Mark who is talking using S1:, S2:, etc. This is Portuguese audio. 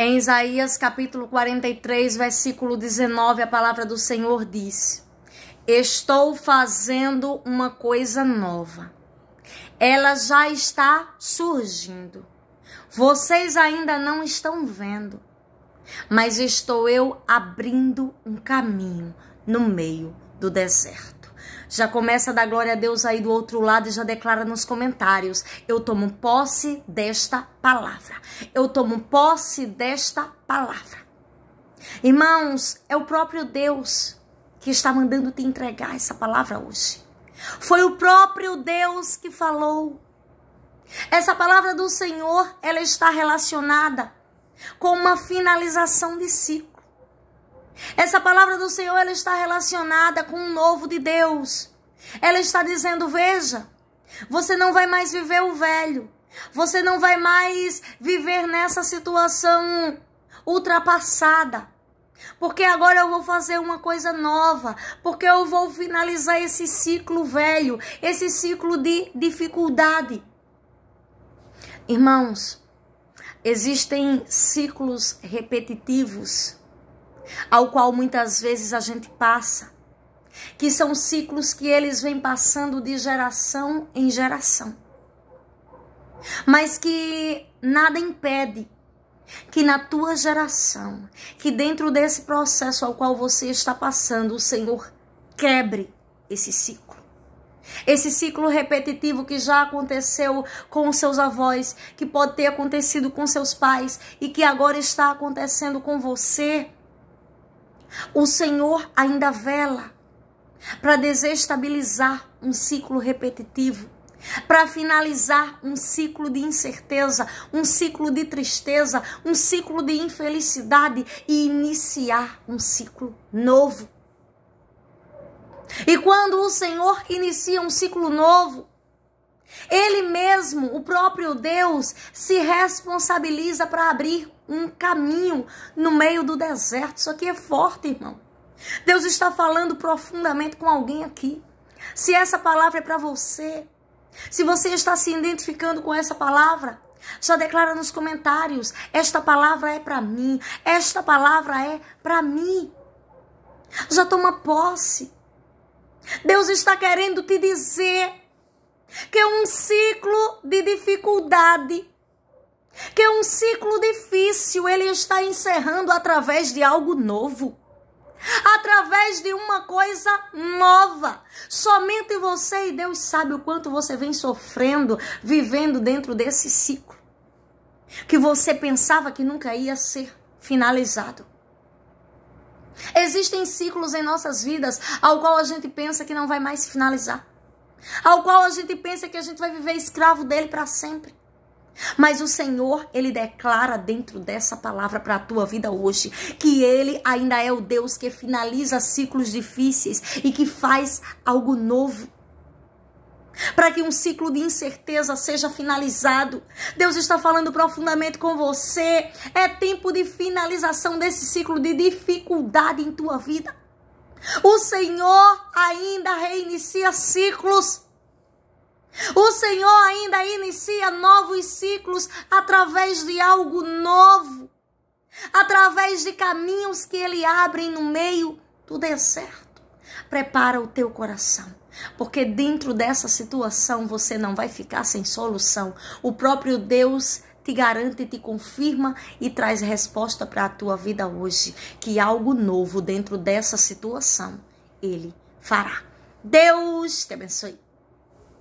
S1: Em Isaías capítulo 43, versículo 19, a palavra do Senhor diz: Estou fazendo uma coisa nova. Ela já está surgindo. Vocês ainda não estão vendo, mas estou eu abrindo um caminho no meio do deserto. Já começa a dar glória a Deus aí do outro lado e já declara nos comentários. Eu tomo posse desta palavra. Eu tomo posse desta palavra. Irmãos, é o próprio Deus que está mandando te entregar essa palavra hoje. Foi o próprio Deus que falou. Essa palavra do Senhor, ela está relacionada com uma finalização de ciclo. Essa palavra do Senhor ela está relacionada com o novo de Deus. Ela está dizendo: veja, você não vai mais viver o velho. Você não vai mais viver nessa situação ultrapassada. Porque agora eu vou fazer uma coisa nova. Porque eu vou finalizar esse ciclo velho, esse ciclo de dificuldade. Irmãos, existem ciclos repetitivos ao qual muitas vezes a gente passa, que são ciclos que eles vêm passando de geração em geração. Mas que nada impede que na tua geração, que dentro desse processo ao qual você está passando, o Senhor quebre esse ciclo. Esse ciclo repetitivo que já aconteceu com seus avós, que pode ter acontecido com seus pais e que agora está acontecendo com você. O Senhor ainda vela para desestabilizar um ciclo repetitivo, para finalizar um ciclo de incerteza, um ciclo de tristeza, um ciclo de infelicidade e iniciar um ciclo novo. E quando o Senhor inicia um ciclo novo, ele mesmo, o próprio Deus, se responsabiliza para abrir um caminho no meio do deserto. Isso aqui é forte, irmão. Deus está falando profundamente com alguém aqui. Se essa palavra é para você, se você está se identificando com essa palavra, já declara nos comentários: esta palavra é para mim, esta palavra é para mim. Já toma posse. Deus está querendo te dizer que é um ciclo de dificuldade, que é um ciclo difícil, ele está encerrando através de algo novo. Através de uma coisa nova. Somente você e Deus sabe o quanto você vem sofrendo, vivendo dentro desse ciclo que você pensava que nunca ia ser finalizado. Existem ciclos em nossas vidas ao qual a gente pensa que não vai mais se finalizar ao qual a gente pensa que a gente vai viver escravo dele para sempre. Mas o Senhor, ele declara dentro dessa palavra para a tua vida hoje que ele ainda é o Deus que finaliza ciclos difíceis e que faz algo novo. Para que um ciclo de incerteza seja finalizado, Deus está falando profundamente com você. É tempo de finalização desse ciclo de dificuldade em tua vida. O Senhor ainda reinicia ciclos. O Senhor ainda inicia novos ciclos através de algo novo, através de caminhos que Ele abre no meio do deserto. Prepara o teu coração. Porque dentro dessa situação você não vai ficar sem solução. O próprio Deus te garante, te confirma e traz resposta para a tua vida hoje. Que algo novo dentro dessa situação Ele fará. Deus te abençoe.